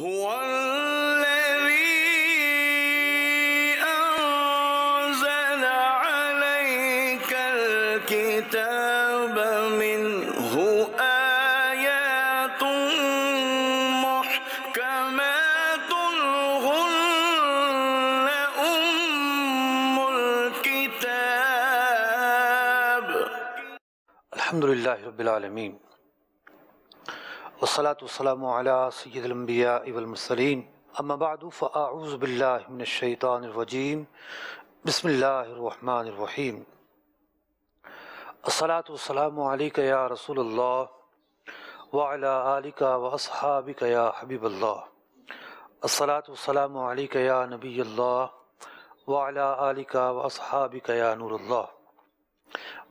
هو الذي أنزل عليك الكتاب منه آيات محكمات أم الكتاب الحمد لله رب العالمين والسلام علی الانبیاء علیہ اما بعد فاعوذ باللہ من الشیطان الرجیم بسم اللہ الرحمن الرحیم والسلام علیکہ یا رسول آلکہ واصحابکہ یا حبیب اللہ علیکہ یا نبی اللہ وعلا آلکہ واصحابکہ یا نور اللہ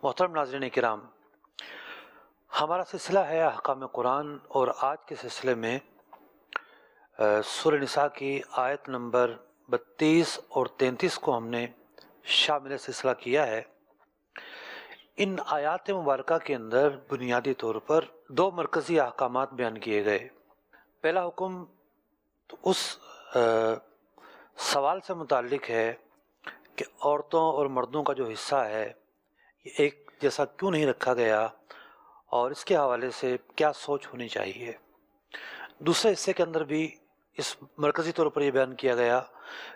محترم ناظرین کرام ہمارا سلسلہ ہے احکام قرآن اور آج کے سلسلے میں سور نساء کی آیت نمبر بتیس اور تینتیس کو ہم نے شامل سلسلہ کیا ہے ان آیات مبارکہ کے اندر بنیادی طور پر دو مرکزی احکامات بیان کیے گئے پہلا حکم تو اس سوال سے متعلق ہے کہ عورتوں اور مردوں کا جو حصہ ہے یہ ایک جیسا کیوں نہیں رکھا گیا اور اس کے حوالے سے کیا سوچ ہونی چاہیے دوسرے حصے کے اندر بھی اس مرکزی طور پر یہ بیان کیا گیا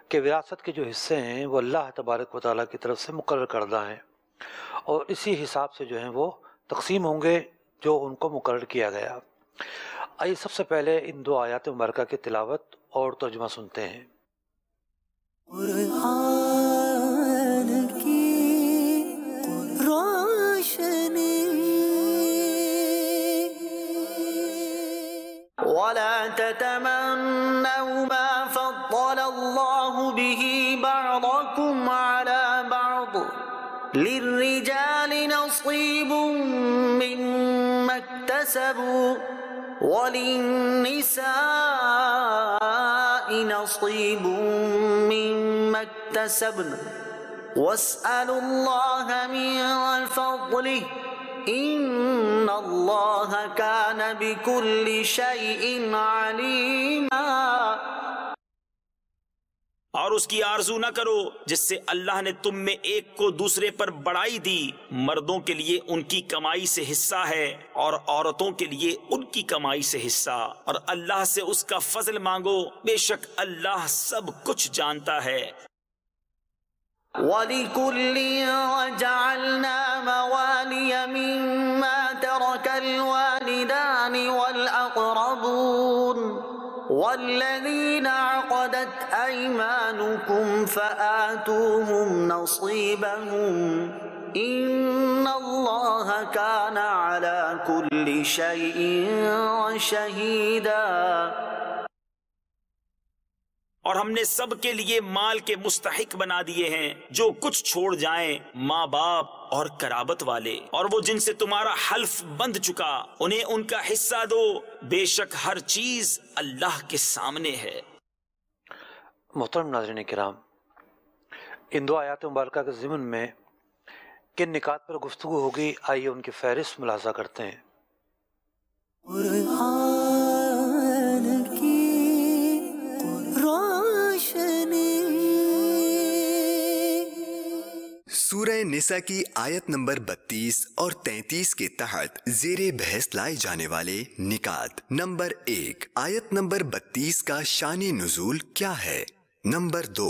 کہ وراثت کے جو حصے ہیں وہ اللہ تبارک و تعالیٰ کی طرف سے مقرر کردہ ہیں اور اسی حساب سے جو ہیں وہ تقسیم ہوں گے جو ان کو مقرر کیا گیا آئیے سب سے پہلے ان دو آیات مبارکہ کی تلاوت اور ترجمہ سنتے ہیں تتمنوا ما فضل الله به بعضكم على بعض للرجال نصيب مما اكتسبوا وللنساء نصيب مما اكتسبن واسألوا الله من فضله اور اس کی آرزو نہ کرو جس سے اللہ نے تم میں ایک کو دوسرے پر بڑائی دی مردوں کے لیے ان کی کمائی سے حصہ ہے اور عورتوں کے لیے ان کی کمائی سے حصہ اور اللہ سے اس کا فضل مانگو بے شک اللہ سب کچھ جانتا ہے ولكل وجعلنا موالي مما ترك الوالدان والأقربون والذين عقدت أيمانكم فآتوهم نصيبهم إن الله كان على كل شيء شهيداً اور ہم نے سب کے لیے مال کے مستحق بنا دیے ہیں جو کچھ چھوڑ جائیں ماں باپ اور کرابت والے اور وہ جن سے تمہارا حلف بند چکا انہیں ان کا حصہ دو بے شک ہر چیز اللہ کے سامنے ہے محترم ناظرین کرام ان دو آیات مبارکہ کے ضمن میں کن نکات پر گفتگو ہوگی آئیے ان کی فہرست ملاحظہ کرتے ہیں سورہ نسا کی آیت نمبر بتیس اور تینتیس کے تحت زیر بحث لائے جانے والے نکات نمبر ایک آیت نمبر بتیس کا شان نزول کیا ہے نمبر دو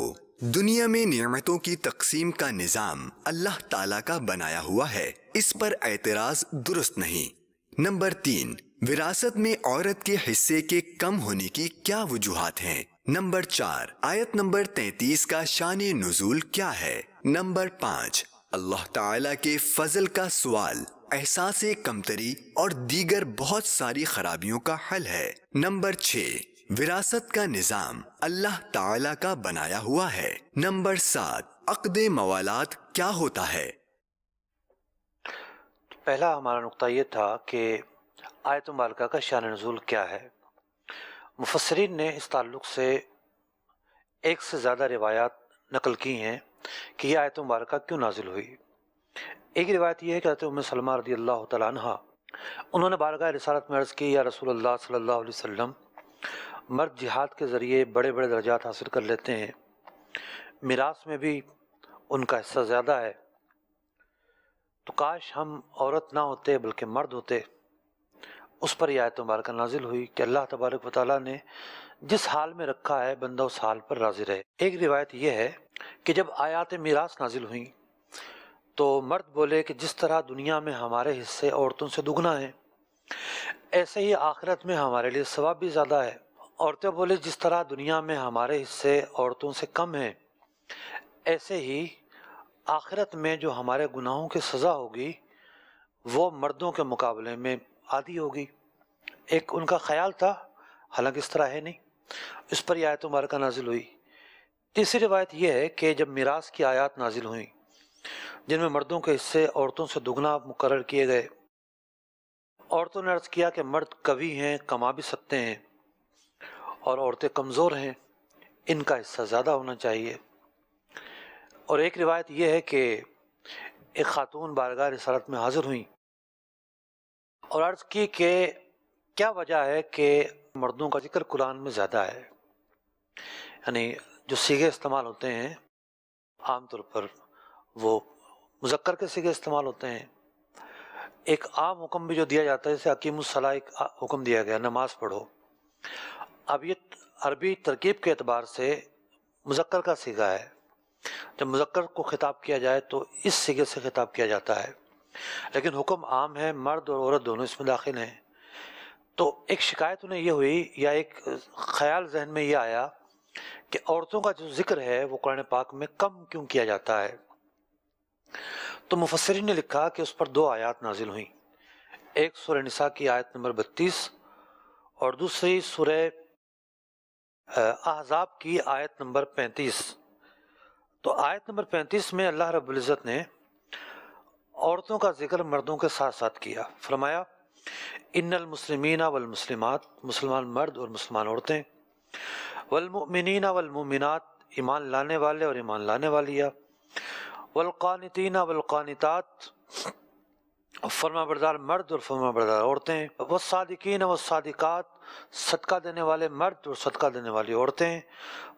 دنیا میں نعمتوں کی تقسیم کا نظام اللہ تعالیٰ کا بنایا ہوا ہے اس پر اعتراض درست نہیں نمبر تین وراثت میں عورت کے حصے کے کم ہونے کی کیا وجوہات ہیں نمبر چار آیت نمبر تینتیس کا شان نزول کیا ہے نمبر پانچ اللہ تعالیٰ کے فضل کا سوال احساس کمتری اور دیگر بہت ساری خرابیوں کا حل ہے نمبر چھ وراثت کا نظام اللہ تعالیٰ کا بنایا ہوا ہے نمبر سات عقد موالات کیا ہوتا ہے پہلا ہمارا نقطہ یہ تھا کہ آیت مالکہ کا شان نزول کیا ہے مفسرین نے اس تعلق سے ایک سے زیادہ روایات نقل کی ہیں کہ یہ آیت مبارکہ کیوں نازل ہوئی ایک روایت یہ ہے کہ حضرت ام سلمہ رضی اللہ تعالیٰ عنہ انہوں نے بارگاہ رسالت میں عرض کی یا رسول اللہ صلی اللہ علیہ وسلم مرد جہاد کے ذریعے بڑے بڑے درجات حاصل کر لیتے ہیں میراث میں بھی ان کا حصہ زیادہ ہے تو کاش ہم عورت نہ ہوتے بلکہ مرد ہوتے اس پر یہ آیت مبارکہ نازل ہوئی کہ اللہ تبارک و تعالیٰ نے جس حال میں رکھا ہے بندہ اس حال پر راضی رہے ایک روایت یہ ہے کہ جب آیات میراث نازل ہوئیں تو مرد بولے کہ جس طرح دنیا میں ہمارے حصے عورتوں سے دگنا ہیں ایسے ہی آخرت میں ہمارے لیے ثواب بھی زیادہ ہے عورتیں بولے جس طرح دنیا میں ہمارے حصے عورتوں سے کم ہیں ایسے ہی آخرت میں جو ہمارے گناہوں کی سزا ہوگی وہ مردوں کے مقابلے میں آدھی ہوگی ایک ان کا خیال تھا حالانکہ اس طرح ہے نہیں اس پر یہ آیت مبارکہ نازل ہوئی تیسری روایت یہ ہے کہ جب میراث کی آیات نازل ہوئیں جن میں مردوں کے حصے عورتوں سے دگنا مقرر کیے گئے عورتوں نے عرض کیا کہ مرد قوی ہیں کما بھی سکتے ہیں اور عورتیں کمزور ہیں ان کا حصہ زیادہ ہونا چاہیے اور ایک روایت یہ ہے کہ ایک خاتون بارگاہ رسالت میں حاضر ہوئیں اور عرض کی کہ کیا وجہ ہے کہ مردوں کا ذکر قرآن میں زیادہ ہے یعنی جو سیگے استعمال ہوتے ہیں عام طور پر وہ مذکر کے سیگے استعمال ہوتے ہیں ایک عام حکم بھی جو دیا جاتا ہے اسے حکیم الصلاح ایک حکم دیا گیا نماز پڑھو اب یہ عربی ترکیب کے اعتبار سے مذکر کا سیگا ہے جب مذکر کو خطاب کیا جائے تو اس سیگے سے خطاب کیا جاتا ہے لیکن حکم عام ہے مرد اور عورت دونوں اس میں داخل ہیں تو ایک شکایت انہیں یہ ہوئی یا ایک خیال ذہن میں یہ آیا کہ عورتوں کا جو ذکر ہے وہ قرآن پاک میں کم کیوں کیا جاتا ہے تو مفسرین نے لکھا کہ اس پر دو آیات نازل ہوئیں ایک سورہ نساء کی آیت نمبر بتیس اور دوسری سورہ احزاب کی آیت نمبر پینتیس تو آیت نمبر پینتیس میں اللہ رب العزت نے عورتوں کا ذکر مردوں کے ساتھ ساتھ کیا فرمایا ان المسلمین والمسلمات مسلمان مرد اور مسلمان عورتیں والمؤمنین والمؤمنات ایمان لانے والے اور ایمان لانے والیا والقانتین والقانتات فرما بردار مرد اور فرما بردار عورتیں وہ صادقین و صادقات صدقہ دینے والے مرد اور صدقہ دینے والی عورتیں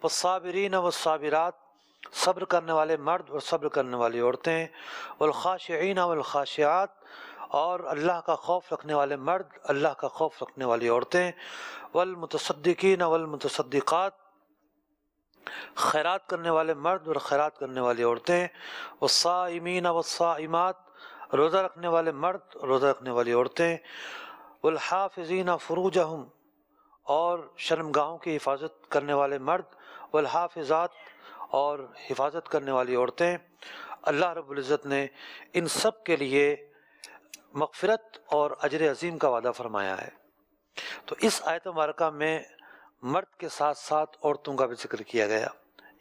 وہ صابرین صبر کرنے والے مرد اور صبر کرنے والی عورتیں والخاشعین والخاشعات اور اللہ کا خوف رکھنے والے مرد اللہ کا خوف رکھنے والی عورتیں والمتصدقین والمتصدقات خیرات کرنے والے مرد اور خیرات کرنے والی عورتیں والصائمین والصائمات روزہ رکھنے والے مرد روزہ رکھنے والی عورتیں والحافظین فروجہم اور شرمگاہوں کی حفاظت کرنے والے مرد والحافظات اور حفاظت کرنے والی عورتیں اللہ رب العزت نے ان سب کے لیے مغفرت اور اجر عظیم کا وعدہ فرمایا ہے تو اس آیت مارکہ میں مرد کے ساتھ ساتھ عورتوں کا بھی ذکر کیا گیا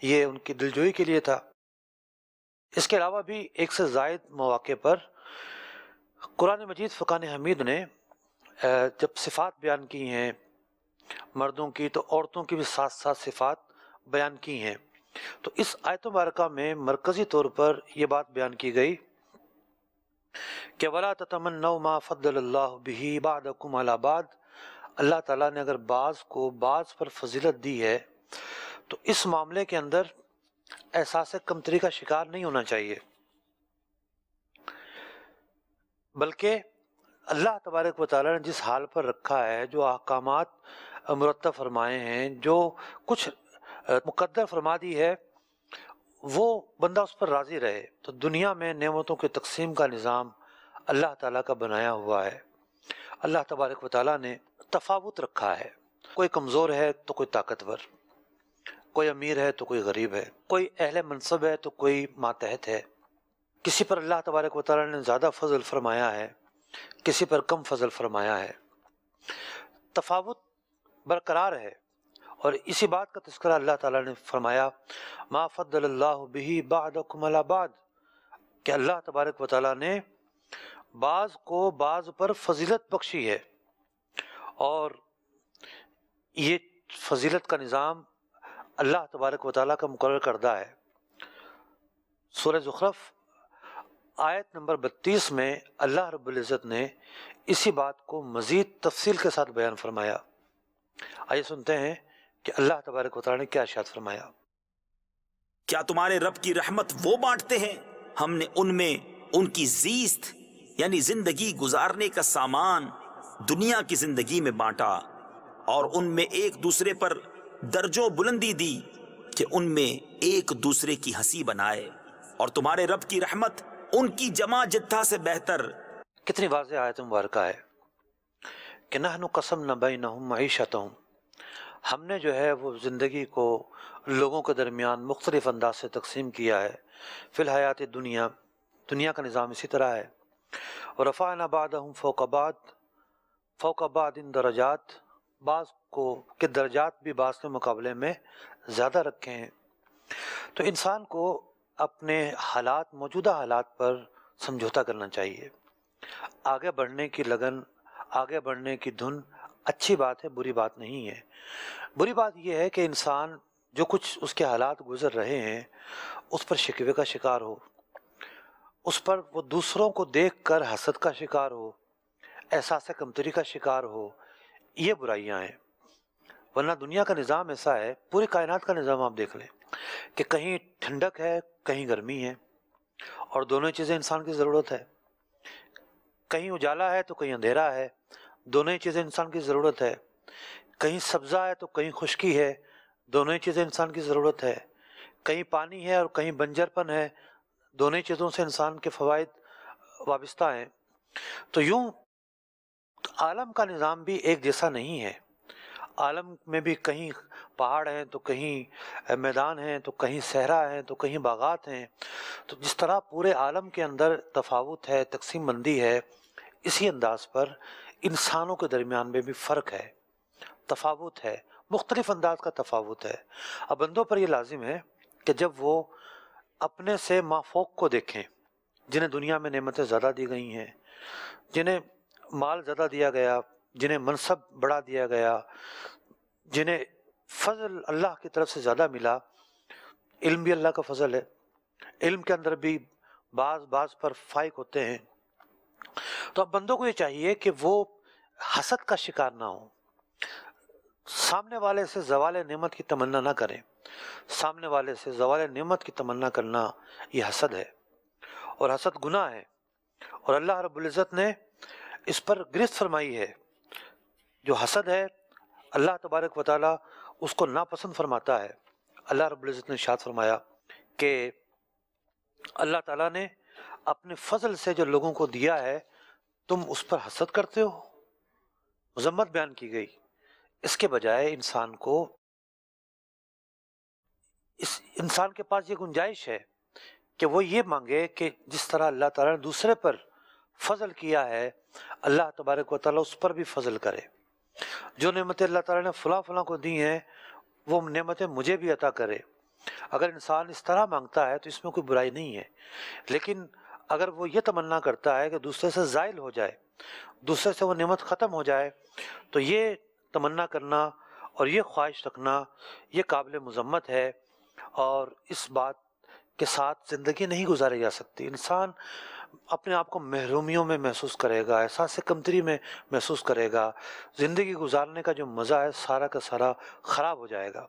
یہ ان کی دلجوئی کے لیے تھا اس کے علاوہ بھی ایک سے زائد مواقع پر قرآن مجید فقان حمید نے جب صفات بیان کی ہیں مردوں کی تو عورتوں کی بھی ساتھ ساتھ صفات بیان کی ہیں تو اس آیت مبارکہ میں مرکزی طور پر یہ بات بیان کی گئی کہ ولا تتمنوا ما فضل اللہ به بعدکم علی بعد اللہ تعالیٰ نے اگر بعض کو بعض پر فضیلت دی ہے تو اس معاملے کے اندر احساس کمتری کا شکار نہیں ہونا چاہیے بلکہ اللہ تبارک و تعالیٰ نے جس حال پر رکھا ہے جو احکامات مرتب فرمائے ہیں جو کچھ مقدر فرما دی ہے وہ بندہ اس پر راضی رہے تو دنیا میں نعمتوں کے تقسیم کا نظام اللہ تعالیٰ کا بنایا ہوا ہے اللہ تبارک و تعالیٰ نے تفاوت رکھا ہے کوئی کمزور ہے تو کوئی طاقتور کوئی امیر ہے تو کوئی غریب ہے کوئی اہل منصب ہے تو کوئی ماتحت ہے کسی پر اللہ تبارک و تعالیٰ نے زیادہ فضل فرمایا ہے کسی پر کم فضل فرمایا ہے تفاوت برقرار ہے اور اسی بات کا تذکرہ اللہ تعالیٰ نے فرمایا اللہ تبارک و تعالیٰ نے بعض بعض کو پر فضیلت فضیلت بخشی ہے اور یہ کا نظام اللہ تبارک و تعالیٰ کا مقرر کردہ ہے سورہ زخرف آیت نمبر بتیس میں اللہ رب العزت نے اسی بات کو مزید تفصیل کے ساتھ بیان فرمایا آئیے سنتے ہیں کہ اللہ تبارک و تعالیٰ نے کیا ارشاد فرمایا کیا تمہارے رب کی رحمت وہ بانٹتے ہیں ہم نے ان میں ان کی زیست یعنی زندگی گزارنے کا سامان دنیا کی زندگی میں بانٹا اور ان میں ایک دوسرے پر درج و بلندی دی کہ ان میں ایک دوسرے کی ہنسی بنائے اور تمہارے رب کی رحمت ان کی جمع جتھا سے بہتر کتنی واضح آیت مبارکہ ہے کہ نہ قسم نہ بینہم معیشتہم ہم نے جو ہے وہ زندگی کو لوگوں کے درمیان مختلف انداز سے تقسیم کیا ہے فی الحیات دنیا دنیا کا نظام اسی طرح ہے رفعنا بعدہم فوق آباد فوق آباد ان درجات بعض کو کہ درجات بھی بعض کے مقابلے میں زیادہ رکھے ہیں تو انسان کو اپنے حالات موجودہ حالات پر سمجھوتا کرنا چاہیے آگے بڑھنے کی لگن آگے بڑھنے کی دھن اچھی بات ہے بری بات نہیں ہے بری بات یہ ہے کہ انسان جو کچھ اس کے حالات گزر رہے ہیں اس پر شکوے کا شکار ہو اس پر وہ دوسروں کو دیکھ کر حسد کا شکار ہو احساس کمتری کا شکار ہو یہ برائیاں ہیں ورنہ دنیا کا نظام ایسا ہے پوری کائنات کا نظام آپ دیکھ لیں کہ کہیں ٹھنڈک ہے کہیں گرمی ہے اور دونوں چیزیں انسان کی ضرورت ہے کہیں اجالا ہے تو کہیں اندھیرا ہے دونوں ہی چیزیں انسان کی ضرورت ہے کہیں سبزہ ہے تو کہیں خشکی ہے دونوں ہی چیزیں انسان کی ضرورت ہے کہیں پانی ہے اور کہیں بنجر پن ہے دونوں چیزوں سے انسان کے فوائد وابستہ ہیں تو یوں عالم کا نظام بھی ایک جیسا نہیں ہے عالم میں بھی کہیں پہاڑ ہیں تو کہیں میدان ہیں تو کہیں صحرا ہیں تو کہیں باغات ہیں تو جس طرح پورے عالم کے اندر تفاوت ہے تقسیم مندی ہے اسی انداز پر انسانوں کے درمیان میں بھی فرق ہے تفاوت ہے مختلف انداز کا تفاوت ہے اب بندوں پر یہ لازم ہے کہ جب وہ اپنے سے ما فوق کو دیکھیں جنہیں دنیا میں نعمتیں زیادہ دی گئی ہیں جنہیں مال زیادہ دیا گیا جنہیں منصب بڑھا دیا گیا جنہیں فضل اللہ کی طرف سے زیادہ ملا علم بھی اللہ کا فضل ہے علم کے اندر بھی بعض بعض پر فائق ہوتے ہیں تو اب بندوں کو یہ چاہیے کہ وہ حسد کا شکار نہ ہو سامنے والے سے زوال نعمت کی تمنا نہ کریں سامنے والے سے زوال نعمت کی تمنا کرنا یہ حسد ہے اور حسد گناہ ہے اور اللہ رب العزت نے اس پر گرست فرمائی ہے جو حسد ہے اللہ تبارک و تعالی اس کو ناپسند فرماتا ہے اللہ رب العزت نے شاد فرمایا کہ اللہ تعالی نے اپنے فضل سے جو لوگوں کو دیا ہے تم اس پر حسد کرتے ہو مذمت بیان کی گئی اس کے بجائے انسان کو اس انسان کے پاس یہ گنجائش ہے کہ وہ یہ مانگے کہ جس طرح اللہ تعالیٰ نے دوسرے پر فضل کیا ہے اللہ تبارک و تعالیٰ اس پر بھی فضل کرے جو نعمتیں اللہ تعالیٰ نے فلاں فلاں کو دی ہیں وہ نعمتیں مجھے بھی عطا کرے اگر انسان اس طرح مانگتا ہے تو اس میں کوئی برائی نہیں ہے لیکن اگر وہ یہ تمنا کرتا ہے کہ دوسرے سے زائل ہو جائے دوسرے سے وہ نعمت ختم ہو جائے تو یہ تمنا کرنا اور یہ خواہش رکھنا یہ قابل مذمت ہے اور اس بات کے ساتھ زندگی نہیں گزاری جا سکتی انسان اپنے آپ کو محرومیوں میں محسوس کرے گا احساس کمتری میں محسوس کرے گا زندگی گزارنے کا جو مزہ ہے سارا کا سارا خراب ہو جائے گا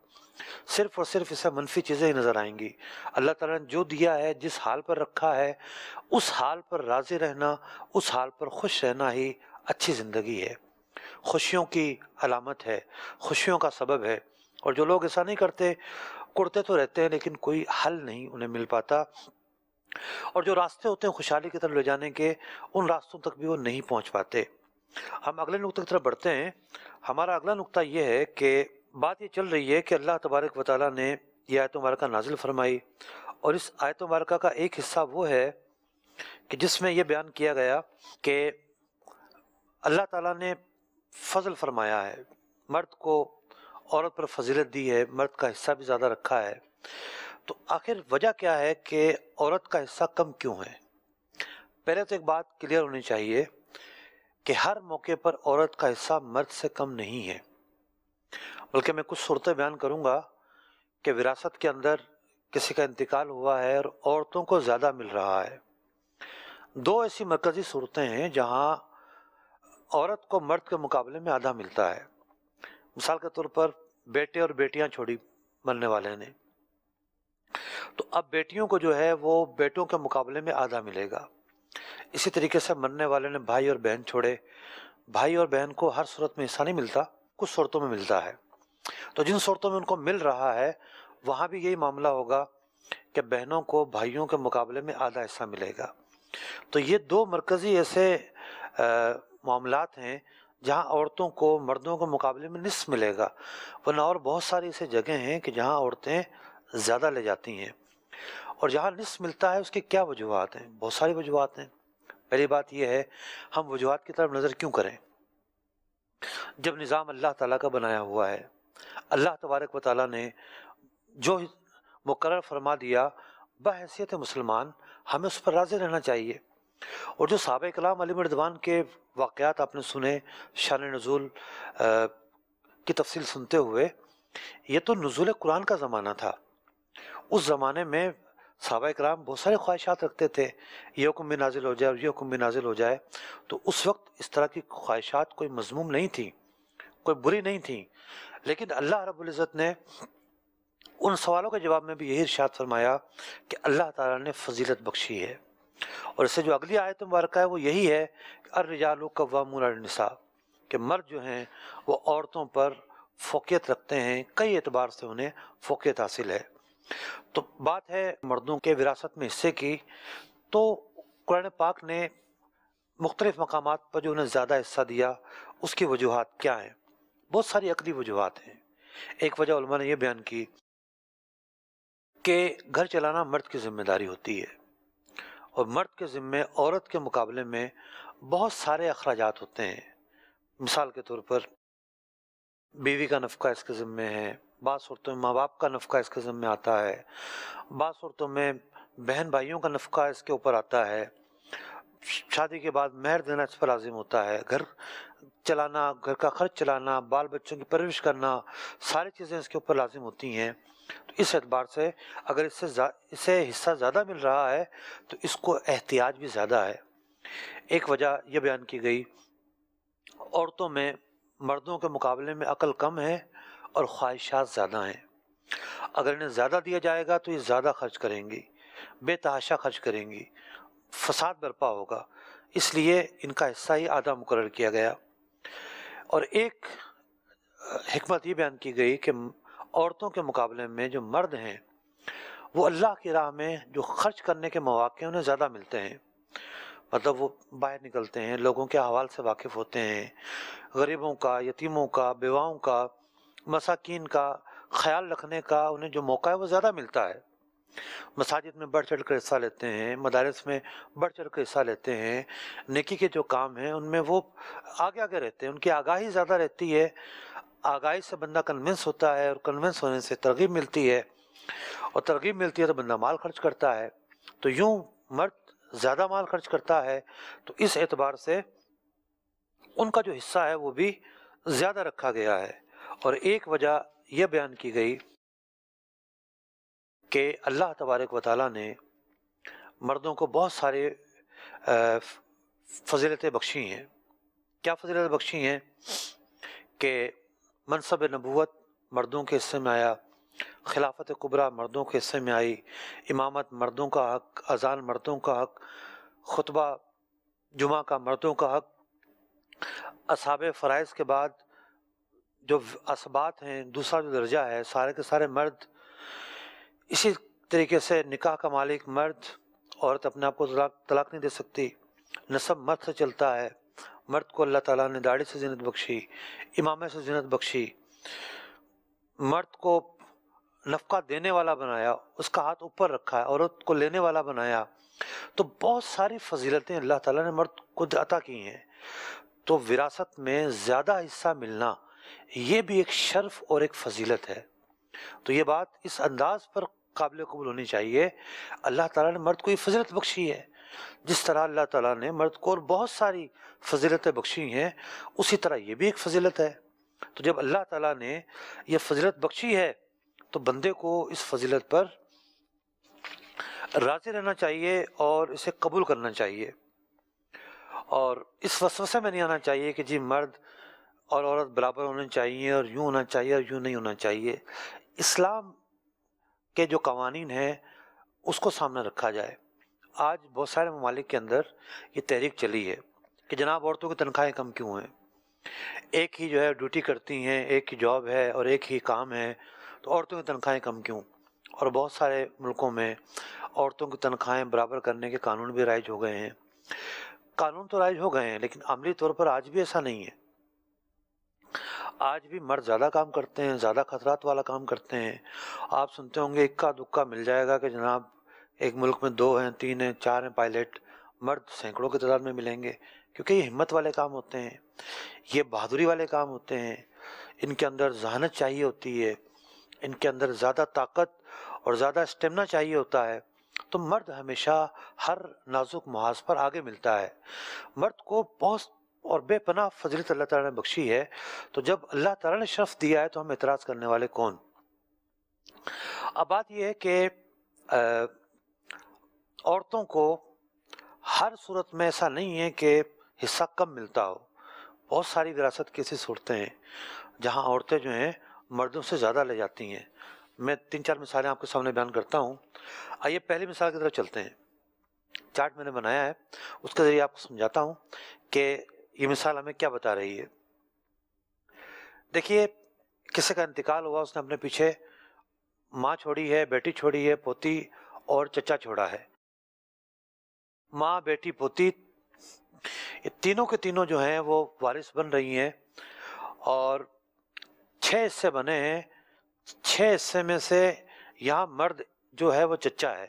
صرف اور صرف اسے منفی چیزیں ہی نظر آئیں گی اللہ تعالیٰ نے جو دیا ہے جس حال پر رکھا ہے اس حال پر راضی رہنا اس حال پر خوش رہنا ہی اچھی زندگی ہے خوشیوں کی علامت ہے خوشیوں کا سبب ہے اور جو لوگ ایسا نہیں کرتے کرتے تو رہتے ہیں لیکن کوئی حل نہیں انہیں مل پاتا اور جو راستے ہوتے ہیں خوشحالی کی طرف لے جانے کے ان راستوں تک بھی وہ نہیں پہنچ پاتے ہم اگلے نقطے کی طرف بڑھتے ہیں ہمارا اگلا نقطہ یہ ہے کہ بات یہ چل رہی ہے کہ اللہ تبارک و تعالیٰ نے یہ آیت مبارکہ نازل فرمائی اور اس آیت مبارکہ کا ایک حصہ وہ ہے کہ جس میں یہ بیان کیا گیا کہ اللہ تعالیٰ نے فضل فرمایا ہے مرد کو عورت پر فضیلت دی ہے مرد کا حصہ بھی زیادہ رکھا ہے تو آخر وجہ کیا ہے کہ عورت کا حصہ کم کیوں ہے پہلے تو ایک بات کلیئر ہونی چاہیے کہ ہر موقع پر عورت کا حصہ مرد سے کم نہیں ہے بلکہ میں کچھ صورتیں بیان کروں گا کہ وراثت کے اندر کسی کا انتقال ہوا ہے اور عورتوں کو زیادہ مل رہا ہے دو ایسی مرکزی صورتیں ہیں جہاں عورت کو مرد کے مقابلے میں آدھا ملتا ہے مثال کے طور پر بیٹے اور بیٹیاں چھوڑی ملنے والے نے تو اب بیٹیوں کو جو ہے وہ بیٹوں کے مقابلے میں آدھا ملے گا اسی طریقے سے مرنے والے نے بھائی اور بہن چھوڑے بھائی اور بہن کو ہر صورت میں حصہ نہیں ملتا کچھ صورتوں میں ملتا ہے تو جن صورتوں میں ان کو مل رہا ہے وہاں بھی یہی معاملہ ہوگا کہ بہنوں کو بھائیوں کے مقابلے میں آدھا حصہ ملے گا تو یہ دو مرکزی ایسے معاملات ہیں جہاں عورتوں کو مردوں کو مقابلے میں نصف ملے گا ورنہ اور بہت ساری ایسے جگہیں ہیں کہ جہاں عورتیں زیادہ لے جاتی ہیں اور جہاں نصف ملتا ہے اس کے کیا وجوہات ہیں بہت ساری وجوہات ہیں پہلی بات یہ ہے ہم وجوہات کی طرف نظر کیوں کریں جب نظام اللہ تعالیٰ کا بنایا ہوا ہے اللہ تبارک و تعالیٰ نے جو مقرر فرما دیا بحیثیت مسلمان ہمیں اس پر راضی رہنا چاہیے اور جو صحابہ کلام علی مردوان کے واقعات آپ نے سنے شان نزول کی تفصیل سنتے ہوئے یہ تو نزول قرآن کا زمانہ تھا اس زمانے میں صحابہ اکرام بہت سارے خواہشات رکھتے تھے یہ حکم بھی نازل ہو جائے اور یہ حکم بھی نازل ہو جائے تو اس وقت اس طرح کی خواہشات کوئی مضموم نہیں تھیں کوئی بری نہیں تھیں لیکن اللہ رب العزت نے ان سوالوں کے جواب میں بھی یہی ارشاد فرمایا کہ اللہ تعالیٰ نے فضیلت بخشی ہے اور اس سے جو اگلی آیت مبارکہ ہے وہ یہی ہے کہ قوامون النساء کہ مرد جو ہیں وہ عورتوں پر فوقیت رکھتے ہیں کئی اعتبار سے انہیں فوقیت حاصل ہے تو بات ہے مردوں کے وراثت میں حصے کی تو قرآن پاک نے مختلف مقامات پر جو انہیں زیادہ حصہ دیا اس کی وجوہات کیا ہیں بہت ساری عقلی وجوہات ہیں ایک وجہ علماء نے یہ بیان کی کہ گھر چلانا مرد کی ذمہ داری ہوتی ہے اور مرد کے ذمے عورت کے مقابلے میں بہت سارے اخراجات ہوتے ہیں مثال کے طور پر بیوی کا نفقہ اس کے ذمے ہے بعض صورتوں میں ماں باپ کا نفقہ اس کے ذمے آتا ہے بعض صورتوں میں بہن بھائیوں کا نفقہ اس کے اوپر آتا ہے شادی کے بعد مہر دینا اس پر لازم ہوتا ہے گھر چلانا گھر کا خرچ چلانا بال بچوں کی پرورش کرنا ساری چیزیں اس کے اوپر لازم ہوتی ہیں تو اس اعتبار سے اگر اس سے اسے حصہ زیادہ مل رہا ہے تو اس کو احتیاط بھی زیادہ ہے ایک وجہ یہ بیان کی گئی عورتوں میں مردوں کے مقابلے میں عقل کم ہے اور خواہشات زیادہ ہیں اگر انہیں زیادہ دیا جائے گا تو یہ زیادہ خرچ کریں گی بے تحاشا خرچ کریں گی فساد برپا ہوگا اس لیے ان کا حصہ ہی آدھا مقرر کیا گیا اور ایک حکمت یہ بیان کی گئی کہ عورتوں کے مقابلے میں جو مرد ہیں وہ اللہ کی راہ میں جو خرچ کرنے کے مواقع انہیں زیادہ ملتے ہیں مطلب وہ باہر نکلتے ہیں لوگوں کے حوال سے واقف ہوتے ہیں غریبوں کا یتیموں کا بیواؤں کا مساکین کا خیال رکھنے کا انہیں جو موقع ہے وہ زیادہ ملتا ہے مساجد میں بڑھ چڑھ کر حصہ لیتے ہیں مدارس میں بڑھ چڑھ کر حصہ لیتے ہیں نیکی کے جو کام ہیں ان میں وہ آگے آگے رہتے ہیں ان کی آگاہی زیادہ رہتی ہے آگاہی سے بندہ کنونس ہوتا ہے اور کنونس ہونے سے ترغیب ملتی ہے اور ترغیب ملتی ہے تو بندہ مال خرچ کرتا ہے تو یوں مرد زیادہ مال خرچ کرتا ہے تو اس اعتبار سے ان کا جو حصہ ہے وہ بھی زیادہ رکھا گیا ہے اور ایک وجہ یہ بیان کی گئی کہ اللہ تبارک و تعالیٰ نے مردوں کو بہت سارے فضیلتیں بخشی ہیں کیا فضیلتیں بخشی ہیں کہ منصب نبوت مردوں کے حصے میں آیا خلافت قبرا مردوں کے حصے میں آئی امامت مردوں کا حق اذان مردوں کا حق خطبہ جمعہ کا مردوں کا حق اصحاب فرائض کے بعد جو اسبات ہیں دوسرا جو درجہ ہے سارے کے سارے مرد اسی طریقے سے نکاح کا مالک مرد عورت اپنے آپ کو طلاق نہیں دے سکتی نصب مرد سے چلتا ہے مرد کو اللہ تعالیٰ نے داڑھی سے زینت بخشی امام سے زینت بخشی مرد کو نفقہ دینے والا بنایا اس کا ہاتھ اوپر رکھا ہے عورت کو لینے والا بنایا تو بہت ساری فضیلتیں اللہ تعالیٰ نے مرد کو عطا کی ہیں تو وراثت میں زیادہ حصہ ملنا یہ بھی ایک شرف اور ایک فضیلت ہے تو یہ بات اس انداز پر قابل قبول ہونی چاہیے اللہ تعالیٰ نے مرد کو یہ فضلت بخشی ہے جس طرح اللہ تعالیٰ نے مرد کو اور بہت ساری فضلتیں بخشی ہیں اسی طرح یہ بھی ایک فضیلت ہے تو جب اللہ تعالیٰ نے یہ فضلت بخشی ہے تو بندے کو اس فضیلت پر راضی رہنا چاہیے اور اسے قبول کرنا چاہیے اور اس وسوسے میں نہیں آنا چاہیے کہ جی مرد اور عورت برابر ہونے چاہیے اور یوں ہونا چاہیے اور یوں نہیں ہونا چاہیے اسلام کے جو قوانین ہیں اس کو سامنے رکھا جائے آج بہت سارے ممالک کے اندر یہ تحریک چلی ہے کہ جناب عورتوں کی تنخواہیں کم کیوں ہیں ایک ہی جو ہے ڈیوٹی کرتی ہیں ایک ہی جاب ہے اور ایک ہی کام ہے تو عورتوں کی تنخواہیں کم کیوں اور بہت سارے ملکوں میں عورتوں کی تنخواہیں برابر کرنے کے قانون بھی رائج ہو گئے ہیں قانون تو رائج ہو گئے ہیں لیکن عملی طور پر آج بھی ایسا نہیں ہے آج بھی مرد زیادہ کام کرتے ہیں زیادہ خطرات والا کام کرتے ہیں آپ سنتے ہوں گے اکا دکا مل جائے گا کہ جناب ایک ملک میں دو ہیں تین ہیں چار ہیں پائلٹ مرد سینکڑوں کی تعداد میں ملیں گے کیونکہ یہ ہمت والے کام ہوتے ہیں یہ بہادری والے کام ہوتے ہیں ان کے اندر ذہانت چاہیے ہوتی ہے ان کے اندر زیادہ طاقت اور زیادہ اسٹیمنا چاہیے ہوتا ہے تو مرد ہمیشہ ہر نازک محاذ پر آگے ملتا ہے مرد کو بہت اور بے پناہ فضلت اللہ تعالیٰ نے بخشی ہے تو جب اللہ تعالیٰ نے شرف دیا ہے تو ہم اعتراض کرنے والے کون اب بات یہ ہے کہ عورتوں کو ہر صورت میں ایسا نہیں ہے کہ حصہ کم ملتا ہو بہت ساری وراثت ایسی صورتیں ہیں جہاں عورتیں جو ہیں مردوں سے زیادہ لے جاتی ہیں میں تین چار مثالیں آپ کے سامنے بیان کرتا ہوں آئیے پہلی مثال کی طرف چلتے ہیں چارٹ میں نے بنایا ہے اس کے ذریعے آپ کو سمجھاتا ہوں کہ یہ مثال ہمیں کیا بتا رہی ہے دیکھیے کسی کا انتقال ہوا اس نے اپنے پیچھے ماں چھوڑی ہے بیٹی چھوڑی ہے پوتی اور چچا چھوڑا ہے ماں بیٹی پوتی تینوں کے تینوں جو ہیں وہ وارث بن رہی ہیں اور چھ حصے بنے ہیں چھ حصے میں سے یہاں مرد جو ہے وہ چچا ہے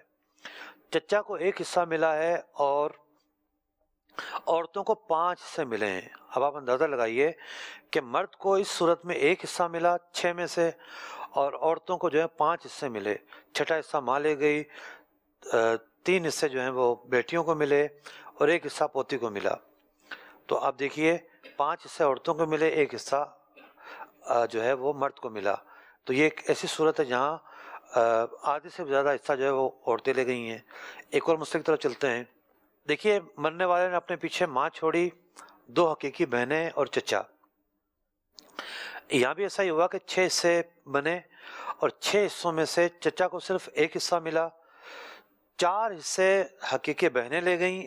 چچا کو ایک حصہ ملا ہے اور عورتوں کو پانچ حصے ملے ہیں اب آپ اندازہ لگائیے کہ مرد کو اس صورت میں ایک حصہ ملا چھ میں سے اور عورتوں کو جو ہے پانچ حصے ملے چھٹا حصہ ماں لے گئی تین حصے جو ہیں وہ بیٹیوں کو ملے اور ایک حصہ پوتی کو ملا تو آپ دیکھیے پانچ حصے عورتوں کو ملے ایک حصہ جو ہے وہ مرد کو ملا تو یہ ایک ایسی صورت ہے جہاں آدھے سے زیادہ حصہ جو ہے وہ عورتیں لے گئی ہیں ایک اور مسئلے کی طرف چلتے ہیں دیکھیے مرنے والے نے اپنے پیچھے ماں چھوڑی دو حقیقی بہنیں اور چچا یہاں بھی ایسا ہی ہوا کہ چھ حصے بنے اور چھ حصوں میں سے چچا کو صرف ایک حصہ ملا چار حصے حقیقی بہنیں لے گئیں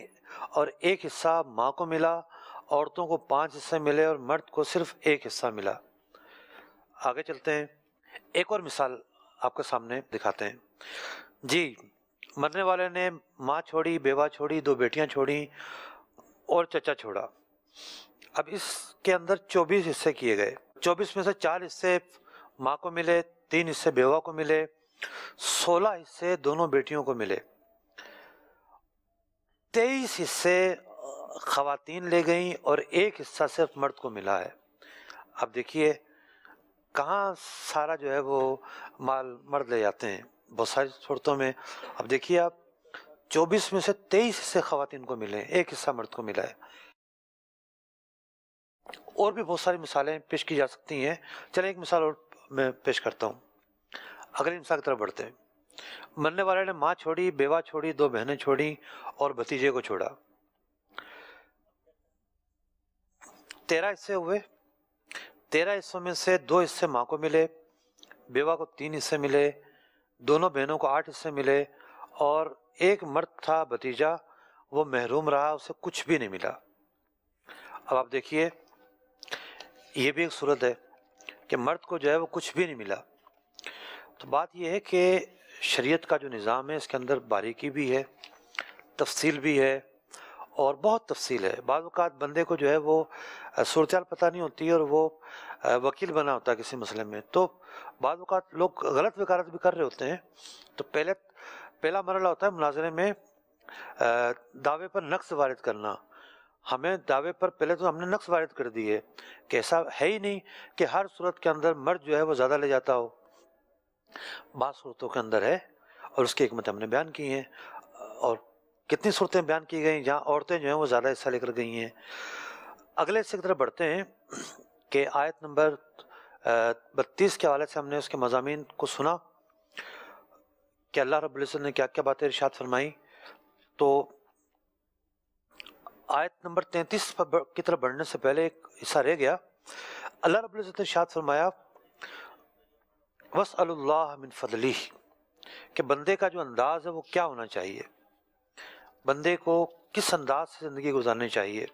اور ایک حصہ ماں کو ملا عورتوں کو پانچ حصے ملے اور مرد کو صرف ایک حصہ ملا آگے چلتے ہیں ایک اور مثال آپ کے سامنے دکھاتے ہیں جی مرنے والے نے ماں چھوڑی بیوہ چھوڑی دو بیٹیاں چھوڑی اور چچا چھوڑا اب اس کے اندر چوبیس حصے کیے گئے چوبیس میں سے چار حصے ماں کو ملے تین حصے بیوہ کو ملے سولہ حصے دونوں بیٹیوں کو ملے تیئیس حصے خواتین لے گئیں اور ایک حصہ صرف مرد کو ملا ہے اب دیکھیے کہاں سارا جو ہے وہ مال مرد لے جاتے ہیں بہت ساری صورتوں میں اب دیکھیے آپ چوبیس میں سے تیئیس حصے خواتین کو ملے ایک حصہ مرد کو ملا ہے اور بھی بہت ساری مثالیں پیش کی جا سکتی ہیں چلیں ایک مثال اور میں پیش کرتا ہوں کی طرف بڑھتے ہیں مرنے والے نے ماں چھوڑی بیوہ چھوڑی دو بہنیں چھوڑی اور بھتیجے کو چھوڑا تیرہ حصے ہوئے تیرہ حصوں میں سے دو حصے ماں کو ملے بیوہ کو تین حصے ملے دونوں بہنوں کو آٹھ حصے ملے اور ایک مرد تھا بھتیجا وہ محروم رہا اسے کچھ بھی نہیں ملا اب آپ دیکھیے یہ بھی ایک صورت ہے کہ مرد کو جو ہے وہ کچھ بھی نہیں ملا تو بات یہ ہے کہ شریعت کا جو نظام ہے اس کے اندر باریکی بھی ہے تفصیل بھی ہے اور بہت تفصیل ہے بعض اوقات بندے کو جو ہے وہ صورتحال پتہ نہیں ہوتی اور وہ وکیل بنا ہوتا ہے کسی مسئلے میں تو بعض اوقات لوگ غلط وکارت بھی کر رہے ہوتے ہیں تو پہلے پہلا مرحلہ ہوتا ہے مناظرے میں دعوے پر نقص وارد کرنا ہمیں دعوے پر پہلے تو ہم نے نقص وارد کر دی ہے کہ ایسا ہے ہی نہیں کہ ہر صورت کے اندر مرد جو ہے وہ زیادہ لے جاتا ہو بعض صورتوں کے اندر ہے اور اس کی حکمت ہم نے بیان کی ہے اور کتنی صورتیں بیان کی گئیں جہاں عورتیں جو ہیں وہ زیادہ حصہ لے کر گئی ہیں اگلے حصے کی طرف بڑھتے ہیں کہ آیت نمبر بتیس کے حوالے سے ہم نے اس کے مضامین کو سنا کہ اللہ رب العزت نے کیا کیا باتیں ارشاد فرمائی تو آیت نمبر تینتیس کی طرف بڑھنے سے پہلے ایک حصہ رہ گیا اللہ رب العزت نے ارشاد فرمایا وس اللہ فضلی کہ بندے کا جو انداز ہے وہ کیا ہونا چاہیے بندے کو کس انداز سے زندگی گزارنی چاہیے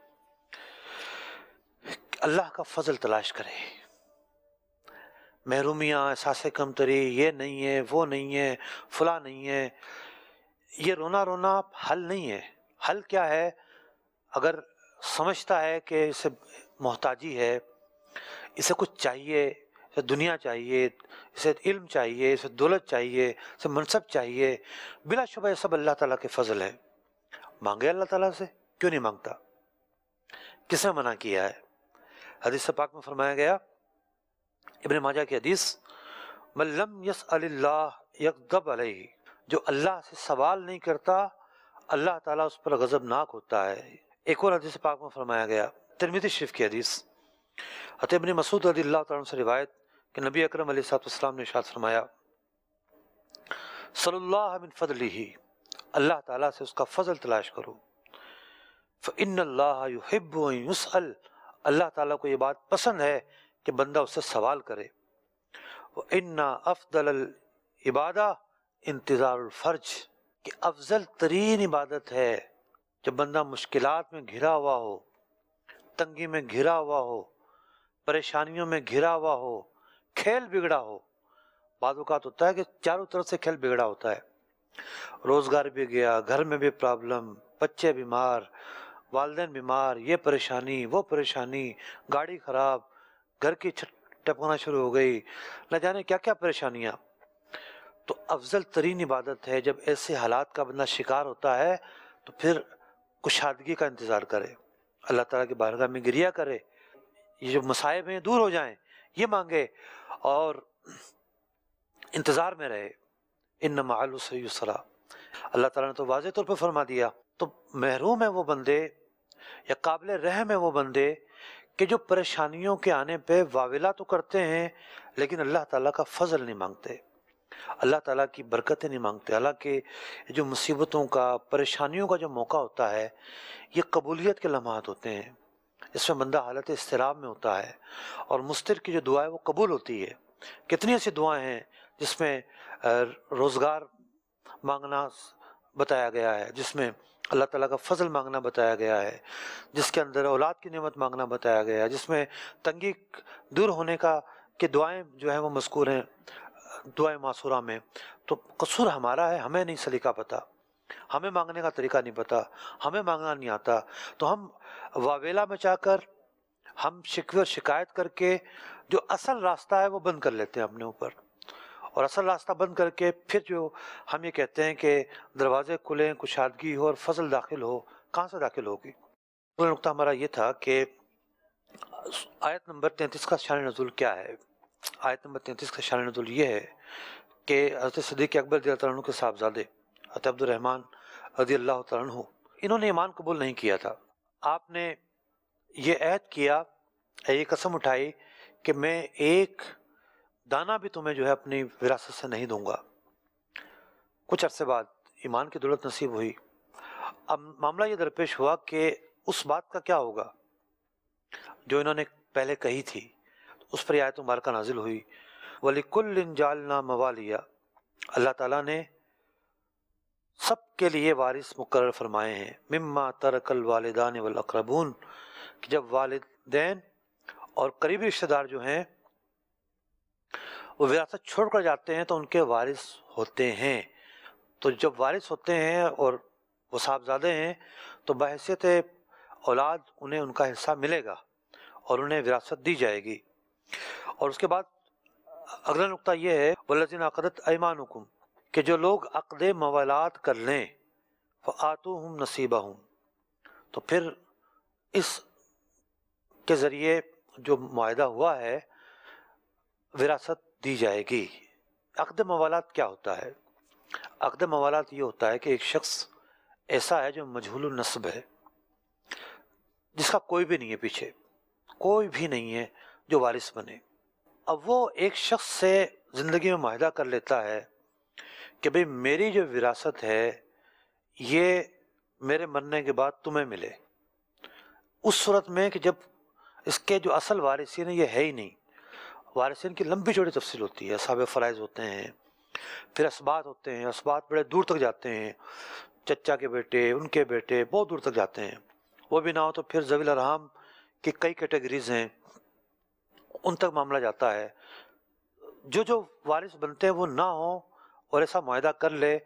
اللہ کا فضل تلاش کرے محرومیاں احساس کم تری یہ نہیں ہے وہ نہیں ہے فلاں نہیں ہے یہ رونا رونا حل نہیں ہے حل کیا ہے اگر سمجھتا ہے کہ اسے محتاجی ہے اسے کچھ چاہیے اسے دنیا چاہیے اسے علم چاہیے اسے دولت چاہیے اسے منصب چاہیے بلا شبہ یہ سب اللہ تعالیٰ کے فضل ہیں مانگے اللہ تعالیٰ سے کیوں نہیں مانگتا کس نے منع کیا ہے حدیث پاک میں فرمایا گیا ابن ماجہ کی حدیث جو اللہ سے سوال نہیں کرتا اللہ تعالیٰ اس پر غزب ناک ہوتا ہے ایک اور حدیث پاک میں فرمایا گیا ترمیتی شریف کی حدیث ابن مسعود رضی اللہ تعالیٰ سے روایت کہ نبی اکرم علیہ السلام نے اشارت فرمایا صلی اللہ من علی اللہ تعالیٰ سے اس کا فضل تلاش کرو ان اللہ اللہ تعالیٰ کو یہ بات پسند ہے کہ بندہ اس سے سوال کرے افضل العبادہ انتظار الفرج کہ افضل ترین عبادت ہے جب بندہ مشکلات میں گھرا ہوا ہو تنگی میں گھرا ہوا ہو پریشانیوں میں گھرا ہوا ہو کھیل بگڑا ہو بعض اوقات ہوتا ہے کہ چاروں طرف سے کھیل بگڑا ہوتا ہے روزگار بھی گیا گھر میں بھی پرابلم بچے بیمار والدین بیمار یہ پریشانی وہ پریشانی گاڑی خراب گھر کی ٹپکنا شروع ہو گئی نہ جانے کیا کیا پریشانیاں تو افضل ترین عبادت ہے جب ایسے حالات کا بندہ شکار ہوتا ہے تو پھر کشادگی کا انتظار کرے اللہ تعالیٰ کی بارگاہ میں گریا کرے یہ جو مصائب ہیں دور ہو جائیں یہ مانگے اور انتظار میں رہے نمعل یسرا اللہ تعالیٰ نے تو واضح طور پہ فرما دیا تو محروم ہے وہ بندے یا قابل رحم ہے وہ بندے کہ جو پریشانیوں کے آنے پہ تو کرتے ہیں لیکن اللہ تعالیٰ کا فضل نہیں مانگتے اللہ تعالیٰ کی برکتیں نہیں مانگتے حالانکہ جو مصیبتوں کا پریشانیوں کا جو موقع ہوتا ہے یہ قبولیت کے لمحات ہوتے ہیں اس میں بندہ حالت اضطراب میں ہوتا ہے اور مستر کی جو دعا ہے وہ قبول ہوتی ہے کتنی ایسی دعائیں ہیں جس میں روزگار مانگنا بتایا گیا ہے جس میں اللہ تعالیٰ کا فضل مانگنا بتایا گیا ہے جس کے اندر اولاد کی نعمت مانگنا بتایا گیا ہے جس میں تنگی دور ہونے کا کہ دعائیں جو ہیں وہ مذکور ہیں دعائیں معصورہ میں تو قصور ہمارا ہے ہمیں نہیں سلیقہ پتہ ہمیں مانگنے کا طریقہ نہیں پتہ ہمیں مانگنا نہیں آتا تو ہم واویلا مچا کر ہم شکوے اور شکایت کر کے جو اصل راستہ ہے وہ بند کر لیتے ہیں اپنے اوپر اور اصل راستہ بند کر کے پھر جو ہم یہ کہتے ہیں کہ دروازے کھلیں کشادگی ہو اور فضل داخل ہو کہاں سے داخل ہوگی نقطہ ہمارا یہ تھا کہ آیت نمبر تینتیس کا شان نزول کیا ہے آیت نمبر تینتیس کا شان نزول یہ ہے کہ حضرت صدیق اکبر رضی اللہ تعالیٰ عنہ کے صاحبزادے عبد الرحمن رضی اللہ تعالیٰ عنہ انہوں نے ایمان قبول نہیں کیا تھا آپ نے یہ عہد کیا یہ قسم اٹھائی کہ میں ایک دانا بھی تمہیں جو ہے اپنی وراثت سے نہیں دوں گا کچھ عرصے بعد ایمان کی دولت نصیب ہوئی اب معاملہ یہ درپیش ہوا کہ اس بات کا کیا ہوگا جو انہوں نے پہلے کہی تھی اس پر آیت مبارکہ نازل ہوئی ولی کل جال موالیہ اللہ تعالیٰ نے سب کے لیے وارث مقرر فرمائے ہیں مما ترک الوالدان والاقربون کہ جب والدین اور قریبی رشتہ دار جو ہیں وہ وراثت چھوڑ کر جاتے ہیں تو ان کے وارث ہوتے ہیں تو جب وارث ہوتے ہیں اور وہ صاحبزادے ہیں تو بحثیت اولاد انہیں ان کا حصہ ملے گا اور انہیں وراثت دی جائے گی اور اس کے بعد اگلا نقطہ یہ ہے ولزین عقدت ایمان حکم کہ جو لوگ عقد موالات کر لیں وہ آتو ہوں نصیبہ ہوں تو پھر اس کے ذریعے جو معاہدہ ہوا ہے وراثت دی جائے گی عقد موالات کیا ہوتا ہے عقد موالات یہ ہوتا ہے کہ ایک شخص ایسا ہے جو مجھول النصب ہے جس کا کوئی بھی نہیں ہے پیچھے کوئی بھی نہیں ہے جو وارث بنے اب وہ ایک شخص سے زندگی میں معاہدہ کر لیتا ہے کہ بھئی میری جو وراثت ہے یہ میرے مرنے کے بعد تمہیں ملے اس صورت میں کہ جب اس کے جو اصل وارث یہ ہے ہی نہیں وارثین کی لمبی چوڑی تفصیل ہوتی ہے اصحاب فرائض ہوتے ہیں پھر اسبات ہوتے ہیں اسبات بڑے دور تک جاتے ہیں چچا کے بیٹے ان کے بیٹے بہت دور تک جاتے ہیں وہ بھی نہ ہو تو پھر ضوی الرحام کی کئی کیٹیگریز ہیں ان تک معاملہ جاتا ہے جو جو وارث بنتے ہیں وہ نہ ہوں اور ایسا معاہدہ کر لے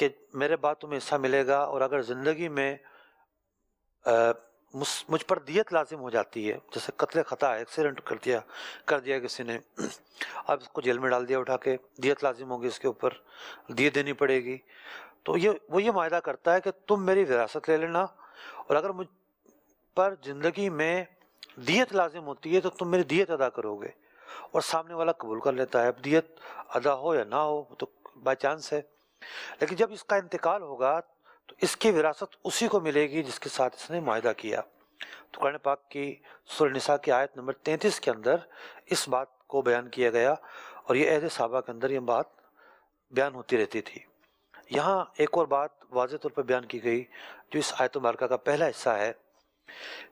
کہ میرے بعد تمہیں حصہ ملے گا اور اگر زندگی میں مجھ پر دیت لازم ہو جاتی ہے جیسے قتل ہے ایکسیڈنٹ کر دیا کر دیا کسی نے اب اس کو جیل میں ڈال دیا اٹھا کے دیت لازم ہوگی اس کے اوپر دیت دینی پڑے گی تو یہ وہ یہ معاہدہ کرتا ہے کہ تم میری وراثت لے لینا اور اگر مجھ پر زندگی میں دیت لازم ہوتی ہے تو تم میری دیت ادا کرو گے اور سامنے والا قبول کر لیتا ہے اب دیت ادا ہو یا نہ ہو تو بائی چانس ہے لیکن جب اس کا انتقال ہوگا تو اس کی وراثت اسی کو ملے گی جس کے ساتھ اس نے معاہدہ کیا تو قرآن پاک کی سورہ نساء کی آیت نمبر تینتیس کے اندر اس بات کو بیان کیا گیا اور یہ عہد صحابہ کے اندر یہ بات بیان ہوتی رہتی تھی یہاں ایک اور بات واضح طور پر بیان کی گئی جو اس آیت و کا پہلا حصہ ہے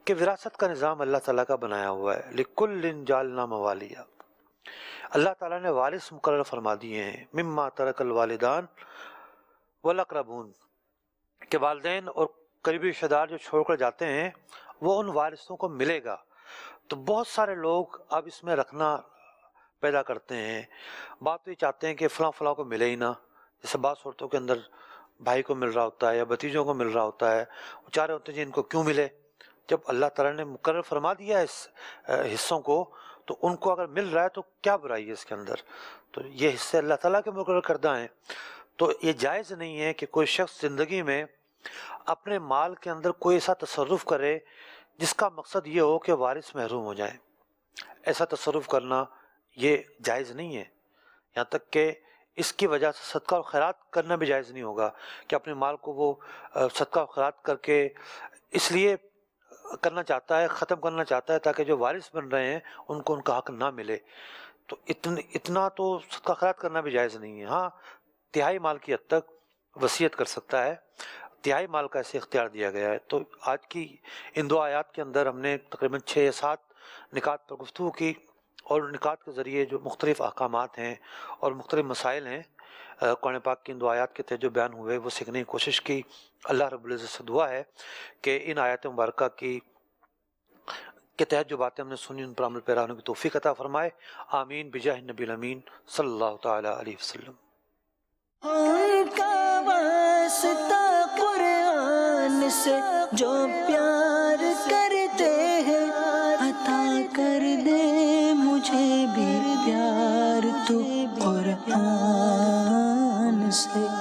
کہ وراثت کا نظام اللہ تعالیٰ کا بنایا ہوا ہے لکل الن جال نامہ اللہ تعالیٰ نے والس مقرر فرما دیے ہیں مما ترک الوالدان والاقربون کہ والدین اور قریبی رشتہ دار جو چھوڑ کر جاتے ہیں وہ ان وارثوں کو ملے گا تو بہت سارے لوگ اب اس میں رکھنا پیدا کرتے ہیں بات تو یہ چاہتے ہیں کہ فلاں فلاں کو ملے ہی نہ جیسے بعض صورتوں کے اندر بھائی کو مل رہا ہوتا ہے یا بھتیجوں کو مل رہا ہوتا ہے وہ چاہ رہے ہوتے ہیں جی ان کو کیوں ملے جب اللہ تعالیٰ نے مقرر فرما دیا ہے اس حصوں کو تو ان کو اگر مل رہا ہے تو کیا برائی ہے اس کے اندر تو یہ حصے اللہ تعالیٰ کے مقرر کردہ ہیں تو یہ جائز نہیں ہے کہ کوئی شخص زندگی میں اپنے مال کے اندر کوئی ایسا تصرف کرے جس کا مقصد یہ ہو کہ وارث محروم ہو جائے ایسا تصرف کرنا یہ جائز نہیں ہے یہاں تک کہ اس کی وجہ سے صدقہ و خیرات کرنا بھی جائز نہیں ہوگا کہ اپنے مال کو وہ صدقہ و خیرات کر کے اس لیے کرنا چاہتا ہے ختم کرنا چاہتا ہے تاکہ جو وارث بن رہے ہیں ان کو ان کا حق نہ ملے تو اتن اتنا تو صدقہ خیرات کرنا بھی جائز نہیں ہے ہاں تہائی مال کی حد تک وصیت کر سکتا ہے تہائی مال کا ایسے اختیار دیا گیا ہے تو آج کی ان دو آیات کے اندر ہم نے تقریباً چھ یا سات نکات پر گفتگو کی اور نکات کے ذریعے جو مختلف احکامات ہیں اور مختلف مسائل ہیں قرآن پاک کی ان دو آیات کے تحت جو بیان ہوئے وہ سیکھنے کی کوشش کی اللہ رب العزت سے دعا ہے کہ ان آیات مبارکہ کی کے تحت جو باتیں ہم نے سنی ان پر عمل پیرانے کی توفیق عطا فرمائے آمین بجاہ نبی الامین صلی اللہ تعالیٰ علیہ وسلم سے جو پیار کرتے ہیں عطا کر دے مجھے بھی پیار تو قرآن سے